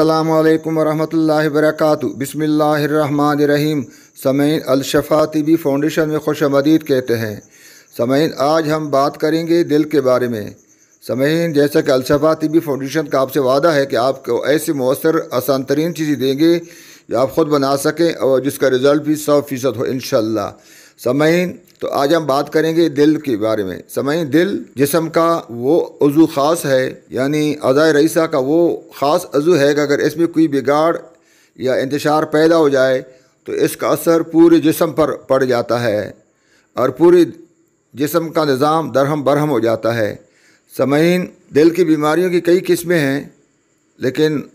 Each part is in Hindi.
असलकम वरहमल वरक बसमीम समैन अलशफ़ा तबी फाउंडेशन में खुश आमदीद कहते हैं समैन आज हम बात करेंगे दिल के बारे में समैन जैसा कि अलशफ़ा तबी फाउंडेशन का आपसे वादा है कि आपको ऐसे मौसर आसान तरीन चीज़ें देंगे जो आप ख़ुद बना सकें और जिसका रिज़ल्ट भी सौ फ़ीसद हो इन समय तो आज हम बात करेंगे दिल के बारे में समय दिल जिसम का वो अजू ख़ास है यानी अज़ाय रईसा का वो ख़ास अजू है कि अगर इसमें कोई बिगाड़ या इंतशार पैदा हो जाए तो इसका असर पूरे जिसम पर पड़ जाता है और पूरे जिसम का निज़ाम दरहम बरहम हो जाता है समयन दिल की बीमारियों की कई किस्में हैं लेकिन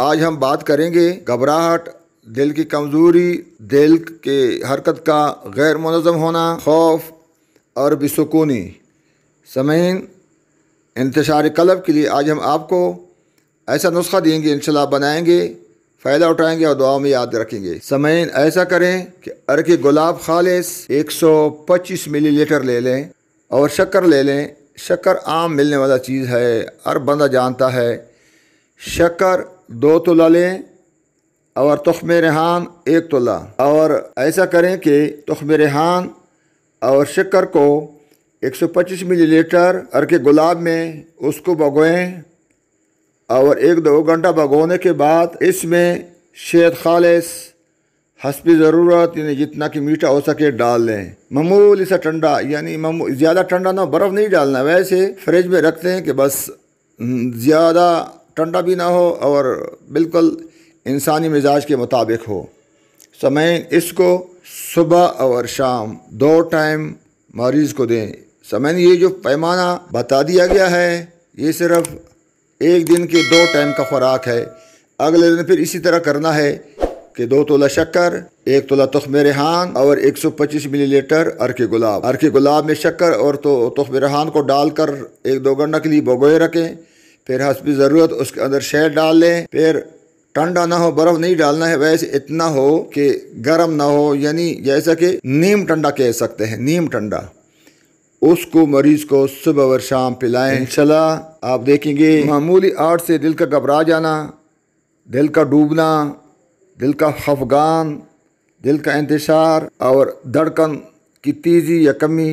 आज हम बात करेंगे घबराहट दिल की कमज़ोरी दिल के हरकत का गैर मनज़म होना खौफ और बेसकूनी समैन इंतशार कलब के लिए आज हम आपको ऐसा नुस्खा देंगे इनशाला बनाएंगे फ़ायदा उठाएंगे और दुआ में याद रखेंगे समय ऐसा करें कि अर्क गुलाब खालिश 125 मिलीलीटर ले लें और शक्कर ले लें शक्कर आम मिलने वाला चीज़ है हर बंदा जानता है शक्कर दो ला लें और में रेहान एक तोला और ऐसा करें कि में रेहान और शक्कर को 125 मिलीलीटर अर के गुलाब में उसको भगोएं और एक दो घंटा भगोने के बाद इसमें शेद खालस हसबी ज़रूरत यानी जितना कि मीठा हो सके डाल लें मामूली सा ठंडा यानी ज़्यादा ठंडा ना बर्फ़ नहीं डालना वैसे फ्रिज में रखते हैं कि बस हम्म, ज़्यादा ठंडा भी ना हो और बिल्कुल इंसानी मिजाज के मुताबिक हो समैन इसको सुबह और शाम दो टाइम मरीज़ को दें समय ये जो पैमाना बता दिया गया है ये सिर्फ एक दिन के दो टाइम का खुराक है अगले दिन फिर इसी तरह करना है कि दो तोला शक्कर एक तोला तखम रेहान और 125 मिलीलीटर अरके गुलाब अरके गुलाब में शक्कर और तो तखम रेहान को डालकर एक दो घंटा के लिए भगोए रखें फिर हसबी ज़रूरत उसके अंदर शहद डाल लें फिर ठंडा ना हो बर्फ नहीं डालना है वैसे इतना हो कि गर्म ना हो यानी जैसा कि नीम ठंडा कह सकते हैं नीम ठंडा उसको मरीज को सुबह और शाम पिलाएं इंशाल्लाह आप देखेंगे मामूली आर्ट से दिल का घबरा जाना दिल का डूबना दिल का खफगान दिल का इंतजार और धड़कन की तेज़ी या कमी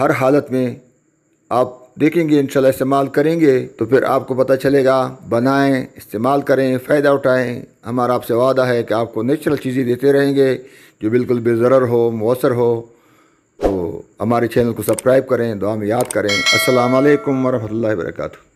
हर हालत में आप देखेंगे इंशाल्लाह इस्तेमाल करेंगे तो फिर आपको पता चलेगा बनाएं इस्तेमाल करें फ़ायदा उठाएं हमारा आपसे वादा है कि आपको नेचुरल चीज़ें देते रहेंगे जो बिल्कुल बेज़र हो मौसर हो तो हमारे चैनल को सब्सक्राइब करें दुआ में याद करें असलकम वरहल वर्का